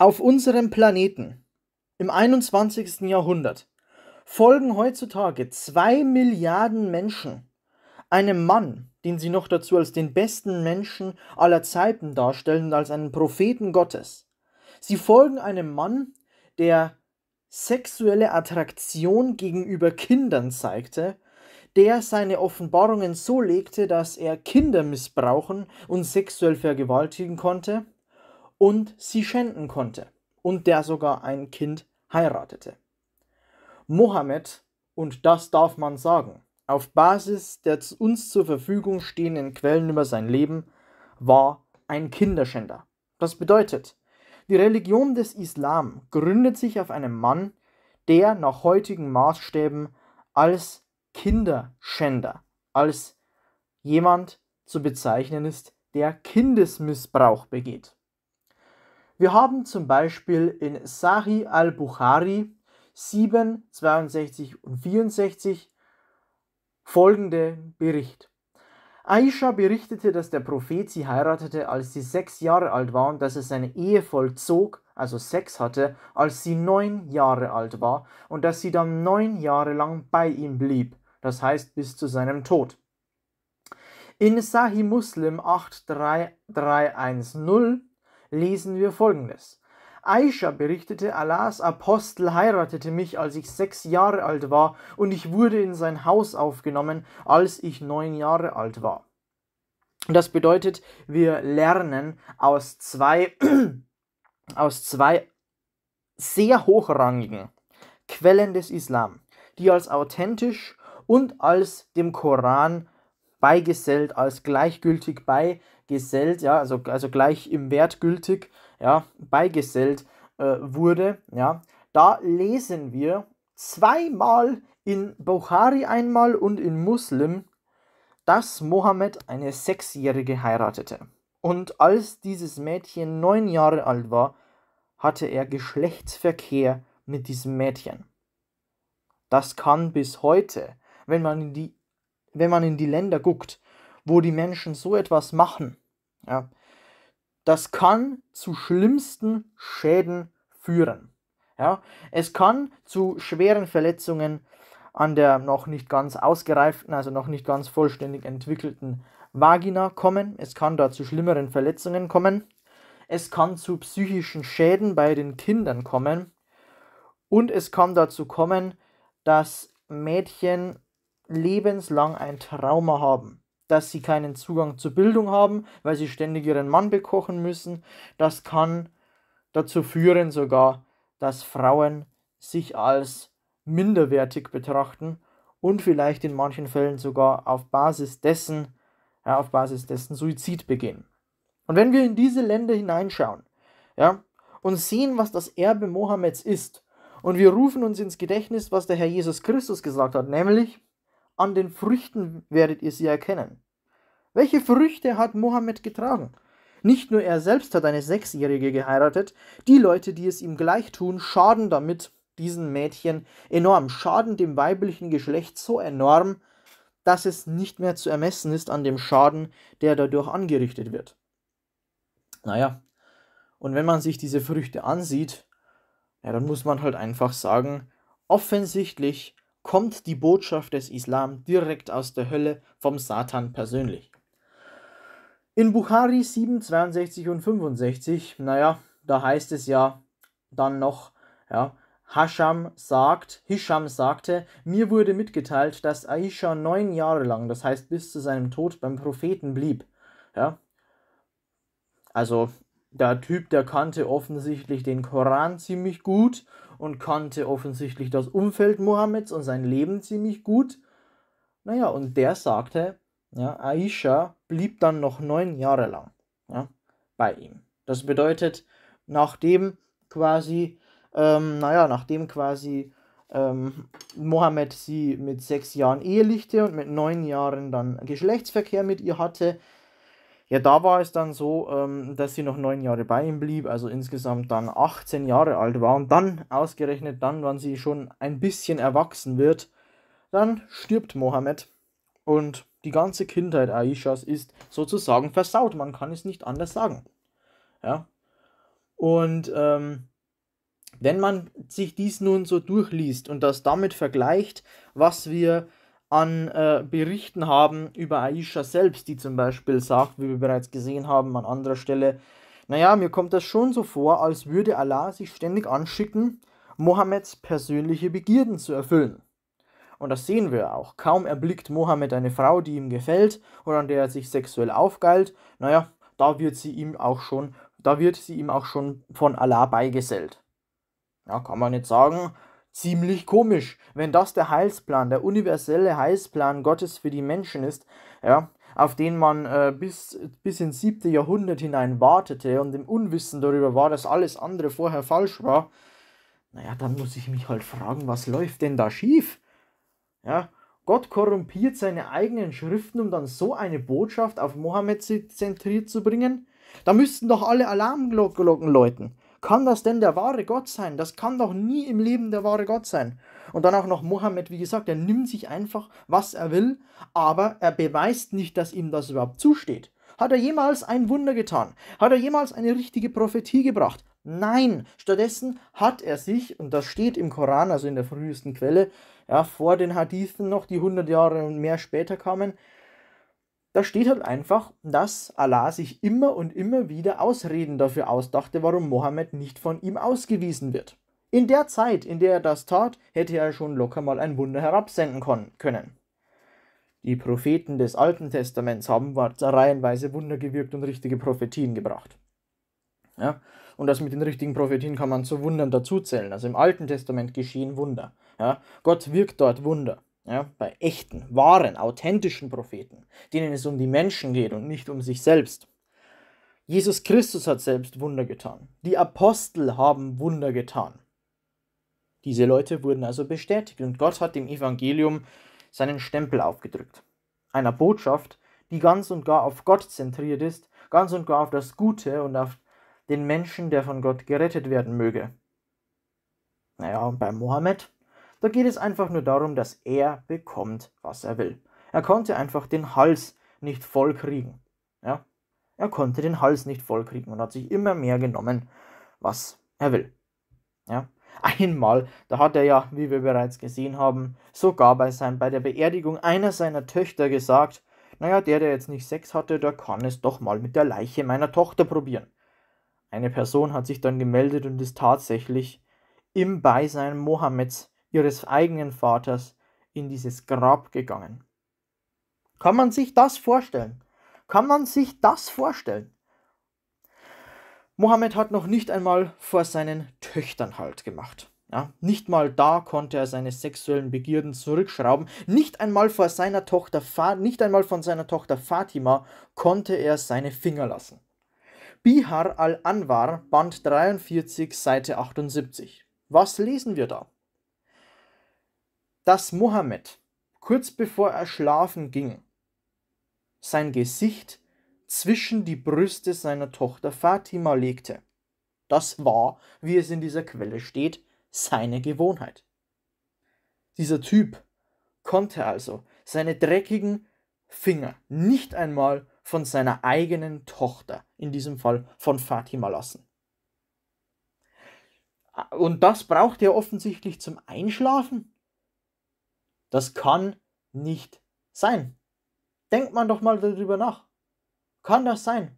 Auf unserem Planeten im 21. Jahrhundert folgen heutzutage zwei Milliarden Menschen einem Mann, den sie noch dazu als den besten Menschen aller Zeiten darstellen und als einen Propheten Gottes. Sie folgen einem Mann, der sexuelle Attraktion gegenüber Kindern zeigte, der seine Offenbarungen so legte, dass er Kinder missbrauchen und sexuell vergewaltigen konnte, und sie schänden konnte und der sogar ein Kind heiratete. Mohammed, und das darf man sagen, auf Basis der uns zur Verfügung stehenden Quellen über sein Leben, war ein Kinderschänder. Das bedeutet, die Religion des Islam gründet sich auf einem Mann, der nach heutigen Maßstäben als Kinderschänder, als jemand zu bezeichnen ist, der Kindesmissbrauch begeht. Wir haben zum Beispiel in Sahih al-Bukhari 7, 62 und 64 folgende Bericht. Aisha berichtete, dass der Prophet sie heiratete, als sie sechs Jahre alt war und dass er seine Ehe vollzog, also Sex hatte, als sie neun Jahre alt war und dass sie dann neun Jahre lang bei ihm blieb, das heißt bis zu seinem Tod. In Sahih Muslim 83310 lesen wir folgendes. Aisha berichtete, Allahs Apostel heiratete mich, als ich sechs Jahre alt war, und ich wurde in sein Haus aufgenommen, als ich neun Jahre alt war. Das bedeutet, wir lernen aus zwei, aus zwei sehr hochrangigen Quellen des Islam, die als authentisch und als dem Koran beigesellt, als gleichgültig bei gesellt, ja, also, also gleich im Wert gültig, ja, beigesellt äh, wurde, ja, da lesen wir zweimal in Bukhari einmal und in Muslim, dass Mohammed eine Sechsjährige heiratete. Und als dieses Mädchen neun Jahre alt war, hatte er Geschlechtsverkehr mit diesem Mädchen. Das kann bis heute, wenn man in die, wenn man in die Länder guckt, wo die Menschen so etwas machen, ja. Das kann zu schlimmsten Schäden führen. Ja. Es kann zu schweren Verletzungen an der noch nicht ganz ausgereiften, also noch nicht ganz vollständig entwickelten Vagina kommen. Es kann da zu schlimmeren Verletzungen kommen. Es kann zu psychischen Schäden bei den Kindern kommen. Und es kann dazu kommen, dass Mädchen lebenslang ein Trauma haben dass sie keinen Zugang zur Bildung haben, weil sie ständig ihren Mann bekochen müssen. Das kann dazu führen sogar, dass Frauen sich als minderwertig betrachten und vielleicht in manchen Fällen sogar auf Basis dessen, ja, auf Basis dessen Suizid begehen. Und wenn wir in diese Länder hineinschauen, ja, und sehen, was das Erbe Mohammeds ist, und wir rufen uns ins Gedächtnis, was der Herr Jesus Christus gesagt hat, nämlich, an den Früchten werdet ihr sie erkennen. Welche Früchte hat Mohammed getragen? Nicht nur er selbst hat eine Sechsjährige geheiratet, die Leute, die es ihm gleich tun, schaden damit diesen Mädchen enorm, schaden dem weiblichen Geschlecht so enorm, dass es nicht mehr zu ermessen ist an dem Schaden, der dadurch angerichtet wird. Naja, und wenn man sich diese Früchte ansieht, ja, dann muss man halt einfach sagen, offensichtlich kommt die Botschaft des Islam direkt aus der Hölle vom Satan persönlich. In Bukhari 7, 62 und 65, naja, da heißt es ja dann noch, ja, Hasham sagt, Hisham sagte, mir wurde mitgeteilt, dass Aisha neun Jahre lang, das heißt bis zu seinem Tod, beim Propheten blieb. Ja? Also der Typ, der kannte offensichtlich den Koran ziemlich gut und kannte offensichtlich das Umfeld Mohammeds und sein Leben ziemlich gut. Naja, und der sagte, ja, Aisha blieb dann noch neun Jahre lang ja, bei ihm. Das bedeutet, nachdem quasi, ähm, naja, nachdem quasi ähm, Mohammed sie mit sechs Jahren ehelichte und mit neun Jahren dann Geschlechtsverkehr mit ihr hatte, ja, da war es dann so, ähm, dass sie noch neun Jahre bei ihm blieb, also insgesamt dann 18 Jahre alt war. Und dann, ausgerechnet dann, wann sie schon ein bisschen erwachsen wird, dann stirbt Mohammed. Und die ganze Kindheit Aishas ist sozusagen versaut. Man kann es nicht anders sagen. Ja. Und ähm, wenn man sich dies nun so durchliest und das damit vergleicht, was wir an äh, Berichten haben über Aisha selbst, die zum Beispiel sagt, wie wir bereits gesehen haben an anderer Stelle, naja, mir kommt das schon so vor, als würde Allah sich ständig anschicken, Mohammeds persönliche Begierden zu erfüllen. Und das sehen wir auch. Kaum erblickt Mohammed eine Frau, die ihm gefällt oder an der er sich sexuell aufgeilt, naja, da wird sie ihm auch schon, da wird sie ihm auch schon von Allah beigesellt. Ja, kann man jetzt sagen, Ziemlich komisch, wenn das der Heilsplan, der universelle Heilsplan Gottes für die Menschen ist, ja, auf den man äh, bis, bis ins 7. Jahrhundert hinein wartete und im Unwissen darüber war, dass alles andere vorher falsch war, naja, dann muss ich mich halt fragen, was läuft denn da schief? Ja, Gott korrumpiert seine eigenen Schriften, um dann so eine Botschaft auf Mohammed zentriert zu bringen? Da müssten doch alle Alarmglocken läuten. Kann das denn der wahre Gott sein? Das kann doch nie im Leben der wahre Gott sein. Und dann auch noch Mohammed, wie gesagt, er nimmt sich einfach, was er will, aber er beweist nicht, dass ihm das überhaupt zusteht. Hat er jemals ein Wunder getan? Hat er jemals eine richtige Prophetie gebracht? Nein, stattdessen hat er sich, und das steht im Koran, also in der frühesten Quelle, ja, vor den Hadithen noch, die 100 Jahre und mehr später kamen, da steht halt einfach, dass Allah sich immer und immer wieder Ausreden dafür ausdachte, warum Mohammed nicht von ihm ausgewiesen wird. In der Zeit, in der er das tat, hätte er schon locker mal ein Wunder herabsenden können. Die Propheten des Alten Testaments haben reihenweise Wunder gewirkt und richtige Prophetien gebracht. Ja? Und das mit den richtigen Prophetien kann man zu Wundern dazuzählen. Also im Alten Testament geschehen Wunder. Ja? Gott wirkt dort Wunder. Ja, bei echten, wahren, authentischen Propheten, denen es um die Menschen geht und nicht um sich selbst. Jesus Christus hat selbst Wunder getan. Die Apostel haben Wunder getan. Diese Leute wurden also bestätigt und Gott hat dem Evangelium seinen Stempel aufgedrückt. Einer Botschaft, die ganz und gar auf Gott zentriert ist, ganz und gar auf das Gute und auf den Menschen, der von Gott gerettet werden möge. Naja, und bei Mohammed, da geht es einfach nur darum, dass er bekommt, was er will. Er konnte einfach den Hals nicht voll kriegen. Ja? Er konnte den Hals nicht voll kriegen und hat sich immer mehr genommen, was er will. Ja? Einmal, da hat er ja, wie wir bereits gesehen haben, sogar bei, sein, bei der Beerdigung einer seiner Töchter gesagt, naja, der, der jetzt nicht Sex hatte, der kann es doch mal mit der Leiche meiner Tochter probieren. Eine Person hat sich dann gemeldet und ist tatsächlich im Beisein Mohammeds ihres eigenen Vaters in dieses Grab gegangen. Kann man sich das vorstellen? Kann man sich das vorstellen? Mohammed hat noch nicht einmal vor seinen Töchtern Halt gemacht. Ja, nicht mal da konnte er seine sexuellen Begierden zurückschrauben. Nicht einmal, vor seiner Tochter Fa nicht einmal von seiner Tochter Fatima konnte er seine Finger lassen. Bihar al-Anwar, Band 43, Seite 78. Was lesen wir da? dass Mohammed kurz bevor er schlafen ging, sein Gesicht zwischen die Brüste seiner Tochter Fatima legte. Das war, wie es in dieser Quelle steht, seine Gewohnheit. Dieser Typ konnte also seine dreckigen Finger nicht einmal von seiner eigenen Tochter, in diesem Fall von Fatima, lassen. Und das braucht er offensichtlich zum Einschlafen. Das kann nicht sein. Denkt man doch mal darüber nach. Kann das sein?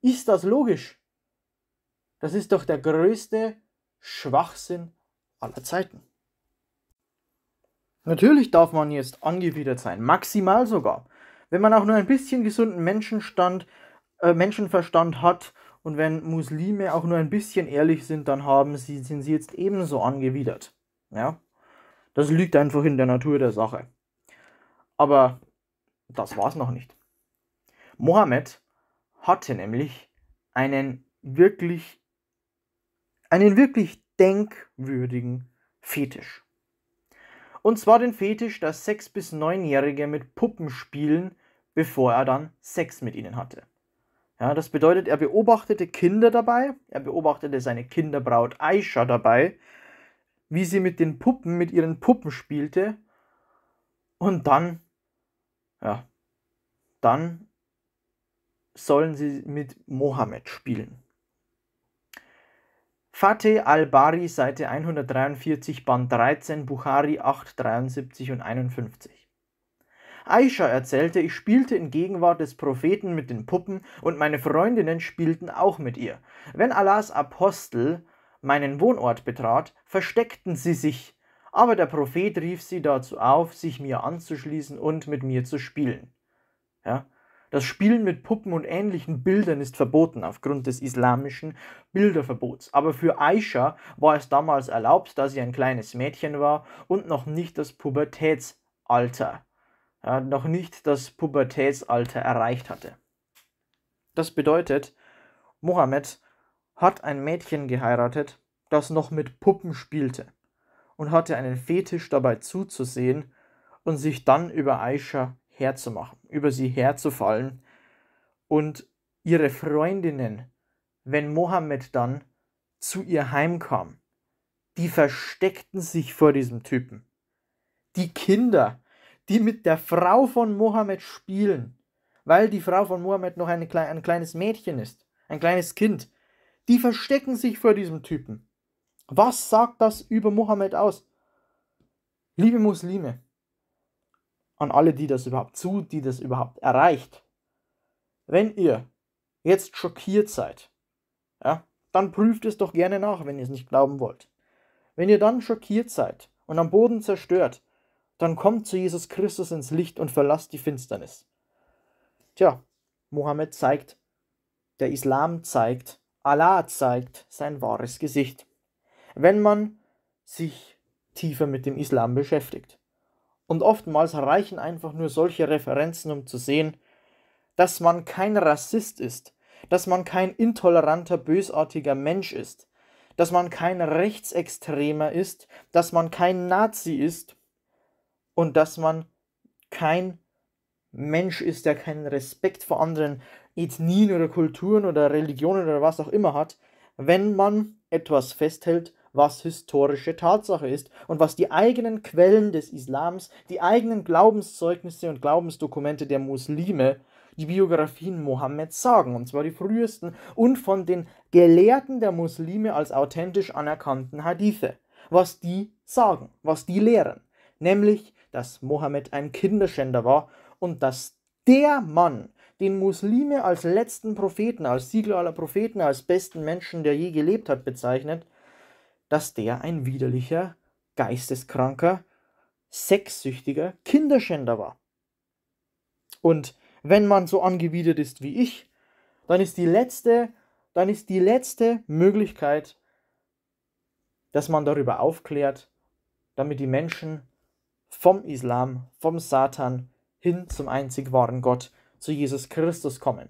Ist das logisch? Das ist doch der größte Schwachsinn aller Zeiten. Natürlich darf man jetzt angewidert sein, maximal sogar. Wenn man auch nur ein bisschen gesunden Menschenstand, äh, Menschenverstand hat und wenn Muslime auch nur ein bisschen ehrlich sind, dann haben sie, sind sie jetzt ebenso angewidert. Ja? Das liegt einfach in der Natur der Sache. Aber das war es noch nicht. Mohammed hatte nämlich einen wirklich, einen wirklich denkwürdigen Fetisch. Und zwar den Fetisch, dass sechs- bis neunjährige mit Puppen spielen, bevor er dann Sex mit ihnen hatte. Ja, das bedeutet, er beobachtete Kinder dabei, er beobachtete seine Kinderbraut Aisha dabei, wie sie mit den Puppen, mit ihren Puppen spielte. Und dann, ja, dann sollen sie mit Mohammed spielen. Fateh al-Bari, Seite 143, Band 13, Bukhari 8, 73 und 51. Aisha erzählte, ich spielte in Gegenwart des Propheten mit den Puppen und meine Freundinnen spielten auch mit ihr. Wenn Allahs Apostel meinen Wohnort betrat, versteckten sie sich, aber der Prophet rief sie dazu auf, sich mir anzuschließen und mit mir zu spielen. Ja? Das Spielen mit Puppen und ähnlichen Bildern ist verboten aufgrund des islamischen Bilderverbots. Aber für Aisha war es damals erlaubt, da sie ein kleines Mädchen war und noch nicht das Pubertätsalter, ja, noch nicht das Pubertätsalter erreicht hatte. Das bedeutet, Mohammed hat ein Mädchen geheiratet, das noch mit Puppen spielte und hatte einen Fetisch dabei zuzusehen und sich dann über Aisha herzumachen, über sie herzufallen und ihre Freundinnen, wenn Mohammed dann zu ihr heimkam, die versteckten sich vor diesem Typen. Die Kinder, die mit der Frau von Mohammed spielen, weil die Frau von Mohammed noch eine, ein kleines Mädchen ist, ein kleines Kind, die verstecken sich vor diesem Typen. Was sagt das über Mohammed aus? Liebe Muslime, an alle, die das überhaupt zu, die das überhaupt erreicht, wenn ihr jetzt schockiert seid, ja, dann prüft es doch gerne nach, wenn ihr es nicht glauben wollt. Wenn ihr dann schockiert seid und am Boden zerstört, dann kommt zu Jesus Christus ins Licht und verlasst die Finsternis. Tja, Mohammed zeigt, der Islam zeigt, Allah zeigt sein wahres Gesicht, wenn man sich tiefer mit dem Islam beschäftigt. Und oftmals reichen einfach nur solche Referenzen, um zu sehen, dass man kein Rassist ist, dass man kein intoleranter, bösartiger Mensch ist, dass man kein Rechtsextremer ist, dass man kein Nazi ist und dass man kein Mensch ist, der keinen Respekt vor anderen Ethnien oder Kulturen oder Religionen oder was auch immer hat, wenn man etwas festhält, was historische Tatsache ist und was die eigenen Quellen des Islams, die eigenen Glaubenszeugnisse und Glaubensdokumente der Muslime, die Biografien Mohammeds sagen, und zwar die frühesten und von den Gelehrten der Muslime als authentisch anerkannten Hadithe, was die sagen, was die lehren, nämlich, dass Mohammed ein Kinderschänder war und dass der Mann, den Muslime als letzten Propheten, als Siegel aller Propheten, als besten Menschen, der je gelebt hat, bezeichnet, dass der ein widerlicher, geisteskranker, sexsüchtiger Kinderschänder war. Und wenn man so angewidert ist wie ich, dann ist die letzte, dann ist die letzte Möglichkeit, dass man darüber aufklärt, damit die Menschen vom Islam, vom Satan hin zum einzig wahren Gott, zu Jesus Christus kommen,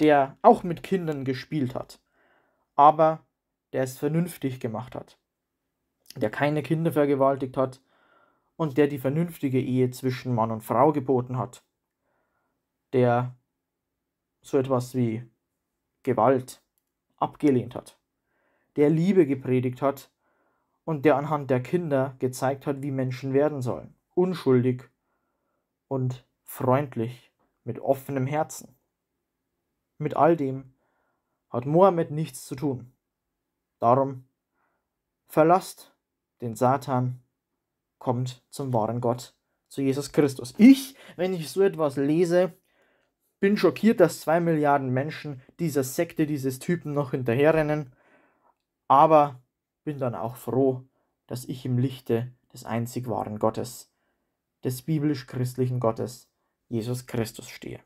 der auch mit Kindern gespielt hat, aber der es vernünftig gemacht hat, der keine Kinder vergewaltigt hat und der die vernünftige Ehe zwischen Mann und Frau geboten hat, der so etwas wie Gewalt abgelehnt hat, der Liebe gepredigt hat und der anhand der Kinder gezeigt hat, wie Menschen werden sollen, unschuldig und freundlich mit offenem Herzen. Mit all dem hat Mohammed nichts zu tun. Darum verlasst den Satan, kommt zum wahren Gott, zu Jesus Christus. Ich, wenn ich so etwas lese, bin schockiert, dass zwei Milliarden Menschen dieser Sekte, dieses Typen noch hinterherrennen, aber bin dann auch froh, dass ich im Lichte des einzig wahren Gottes, des biblisch-christlichen Gottes Jesus Christus stehe.